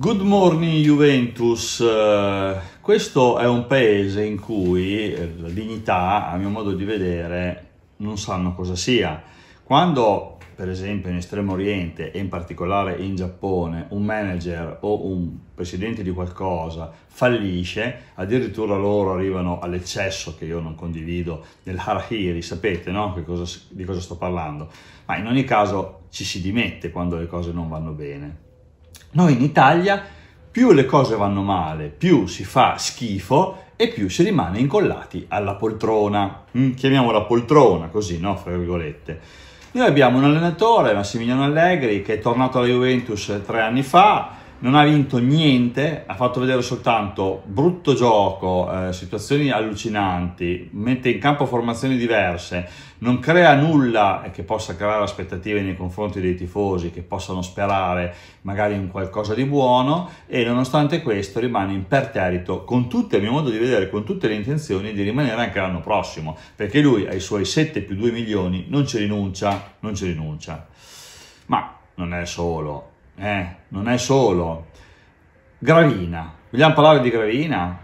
Good morning Juventus, eh, questo è un paese in cui eh, la dignità, a mio modo di vedere, non sanno cosa sia. Quando, per esempio, in Estremo Oriente e in particolare in Giappone, un manager o un presidente di qualcosa fallisce, addirittura loro arrivano all'eccesso che io non condivido, nell'arahiri, sapete no? cosa, di cosa sto parlando? Ma in ogni caso ci si dimette quando le cose non vanno bene. Noi in Italia più le cose vanno male, più si fa schifo e più si rimane incollati alla poltrona. Mm, chiamiamola poltrona così, no? Fra virgolette. Noi abbiamo un allenatore, Massimiliano Allegri, che è tornato alla Juventus tre anni fa, non ha vinto niente, ha fatto vedere soltanto brutto gioco, eh, situazioni allucinanti, mette in campo formazioni diverse, non crea nulla che possa creare aspettative nei confronti dei tifosi che possano sperare magari in qualcosa di buono e nonostante questo rimane imperterrito con tutte, a mio modo di vedere, con tutte le intenzioni di rimanere anche l'anno prossimo, perché lui ai suoi 7 più 2 milioni non ci rinuncia, non ci rinuncia. Ma non è solo, eh, non è solo. Gravina, vogliamo parlare di Gravina?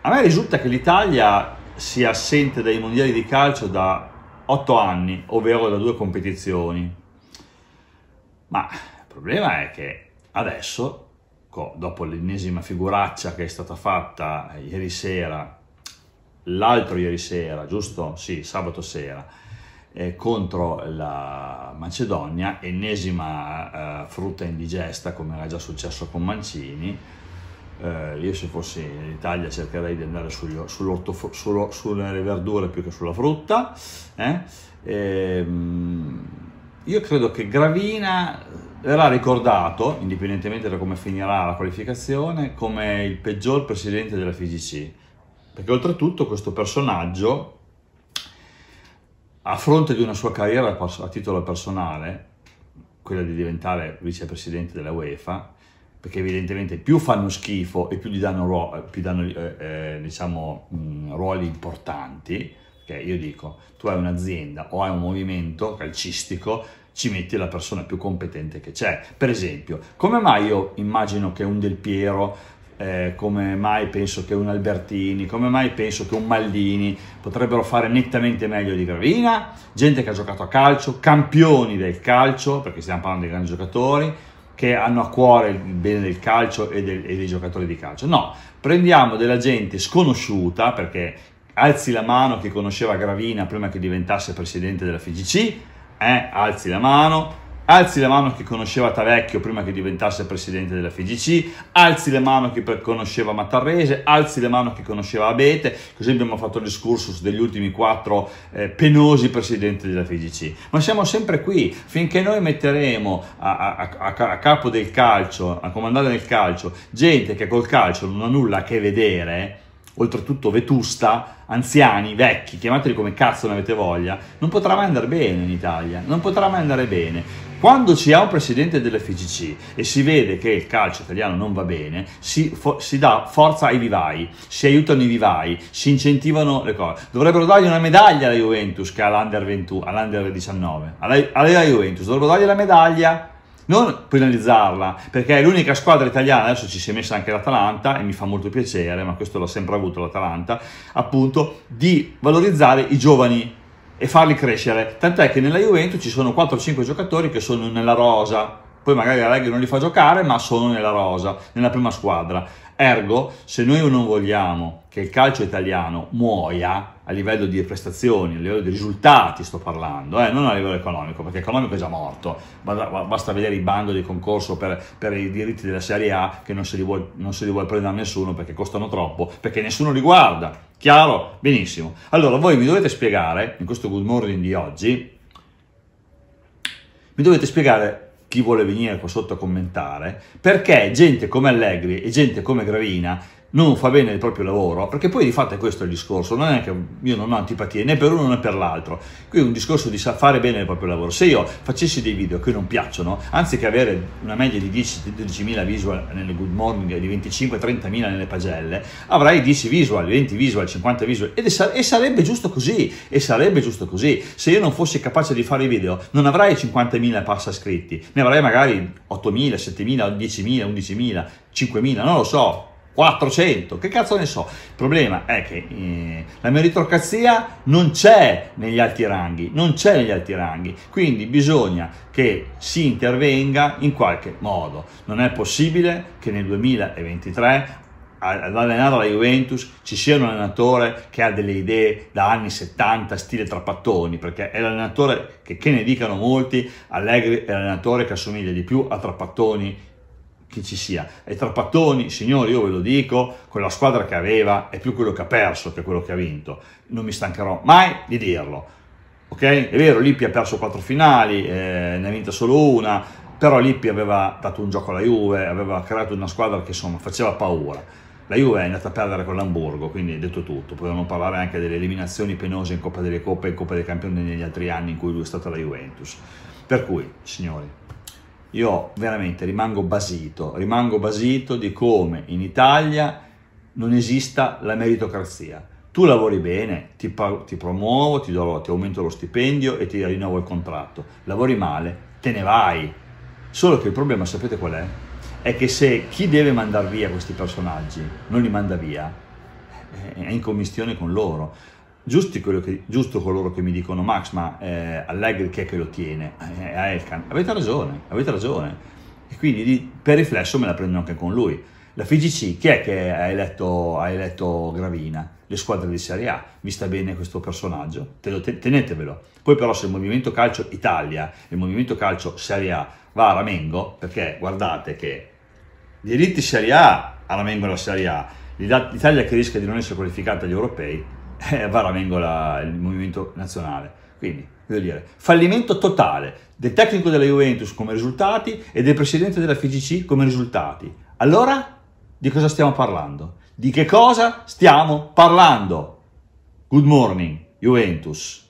A me risulta che l'Italia sia assente dai mondiali di calcio da otto anni, ovvero da due competizioni. Ma il problema è che adesso, dopo l'ennesima figuraccia che è stata fatta ieri sera, l'altro ieri sera, giusto? Sì, sabato sera, eh, contro la Macedonia, ennesima eh, frutta indigesta come era già successo con Mancini. Eh, io se fossi in Italia cercherei di andare sugli, sullo, sulle verdure più che sulla frutta. Eh. Ehm, io credo che Gravina eh, verrà ricordato, indipendentemente da come finirà la qualificazione, come il peggior presidente della FIGC, perché oltretutto questo personaggio a fronte di una sua carriera a titolo personale, quella di diventare vicepresidente della UEFA, perché evidentemente più fanno schifo e più gli danno, eh, più danno eh, eh, diciamo, mh, ruoli importanti, perché io dico, tu hai un'azienda o hai un movimento calcistico, ci metti la persona più competente che c'è. Per esempio, come mai io immagino che un Del Piero eh, come mai penso che un Albertini, come mai penso che un Maldini potrebbero fare nettamente meglio di Gravina, gente che ha giocato a calcio, campioni del calcio, perché stiamo parlando di grandi giocatori, che hanno a cuore il bene del calcio e, del, e dei giocatori di calcio. No, prendiamo della gente sconosciuta, perché alzi la mano che conosceva Gravina prima che diventasse presidente della FGC, eh, alzi la mano, alzi la mano chi conosceva Tavecchio prima che diventasse presidente della FGC, alzi la mano chi conosceva Mattarrese, alzi la mano chi conosceva Abete, così abbiamo fatto il discorso degli ultimi quattro eh, penosi presidenti della FGC. Ma siamo sempre qui, finché noi metteremo a, a, a, a capo del calcio, a comandare del calcio, gente che col calcio non ha nulla a che vedere, oltretutto vetusta, anziani, vecchi, chiamateli come cazzo ne avete voglia, non potrà mai andare bene in Italia, non potrà mai andare bene. Quando si ha un presidente dell'FCC e si vede che il calcio italiano non va bene, si, fo- si dà forza ai vivai, si aiutano i vivai, si incentivano le cose. Dovrebbero dargli una medaglia alla Juventus che ha l'Under 20, all'Under 19, alla, alla Juventus, dovrebbero dargli la medaglia non penalizzarla, perché è l'unica squadra italiana, adesso ci si è messa anche l'Atalanta e mi fa molto piacere, ma questo l'ha sempre avuto l'Atalanta, appunto, di valorizzare i giovani e farli crescere. Tant'è che nella Juventus ci sono 4-5 giocatori che sono nella rosa poi magari la Regge non li fa giocare, ma sono nella rosa, nella prima squadra. Ergo, se noi non vogliamo che il calcio italiano muoia a livello di prestazioni, a livello di risultati sto parlando, eh, non a livello economico, perché economico è già morto, basta vedere i bando di concorso per, per i diritti della Serie A che non se, li vuole, non se li vuole prendere a nessuno perché costano troppo, perché nessuno li guarda, chiaro? Benissimo. Allora voi mi dovete spiegare, in questo good morning di oggi, mi dovete spiegare chi vuole venire qua sotto a commentare, perché gente come Allegri e gente come Gravina non fa bene il proprio lavoro, perché poi di fatto è questo il discorso, non è che io non ho antipatie né per uno né per l'altro, qui è un discorso di fare bene il proprio lavoro, se io facessi dei video che non piacciono, anziché avere una media di 10-12.000 visual nel good morning, di 25-30.000 nelle pagelle, avrei 10 visual, 20 visual, 50 visual, sa- e sarebbe giusto così, e sarebbe giusto così, se io non fossi capace di fare i video, non avrei 50.000 passa iscritti, ne avrei magari 8.000, 7.000, 10.000, 11.000, 5.000, non lo so, 400, che cazzo ne so. Il problema è che eh, la meritocrazia non c'è negli alti ranghi, non c'è negli alti ranghi, quindi bisogna che si intervenga in qualche modo. Non è possibile che nel 2023 ad allenare la Juventus ci sia un allenatore che ha delle idee da anni 70 stile Trapattoni perché è l'allenatore che, che ne dicano molti Allegri è l'allenatore che assomiglia di più a Trapattoni che ci sia. E Trapattoni, signori, io ve lo dico, con la squadra che aveva è più quello che ha perso che quello che ha vinto. Non mi stancherò mai di dirlo. Ok? È vero, Lippi ha perso quattro finali, eh, ne ha vinta solo una, però Lippi aveva dato un gioco alla Juve, aveva creato una squadra che insomma faceva paura. La Juve è andata a perdere con l'Amburgo, quindi detto tutto. Potevamo parlare anche delle eliminazioni penose in Coppa delle Coppe e in Coppa dei Campioni negli altri anni in cui lui è stata la Juventus. Per cui, signori, io veramente rimango basito, rimango basito di come in Italia non esista la meritocrazia. Tu lavori bene, ti, ti promuovo, ti, do, ti aumento lo stipendio e ti rinnovo il contratto. Lavori male, te ne vai. Solo che il problema, sapete qual è? È che se chi deve mandare via questi personaggi non li manda via, eh, è in commissione con loro. Che, giusto coloro che mi dicono Max, ma eh, Allegri chi è che lo tiene? Eh, a eh, Elkan. Avete ragione, avete ragione. E quindi per riflesso me la prendo anche con lui. La FIGC, chi è che ha eletto, ha eletto Gravina? Le squadre di Serie A, vi sta bene questo personaggio? tenetevelo. Poi però se il Movimento Calcio Italia, e il Movimento Calcio Serie A va a Ramengo, perché guardate che diritti Serie A a Ramengo la Serie A, l'Italia che rischia di non essere qualificata agli europei, eh, Varamengola, il movimento nazionale. Quindi, voglio dire, fallimento totale del tecnico della Juventus come risultati e del presidente della FGC come risultati. Allora, di cosa stiamo parlando? Di che cosa stiamo parlando? Good morning, Juventus.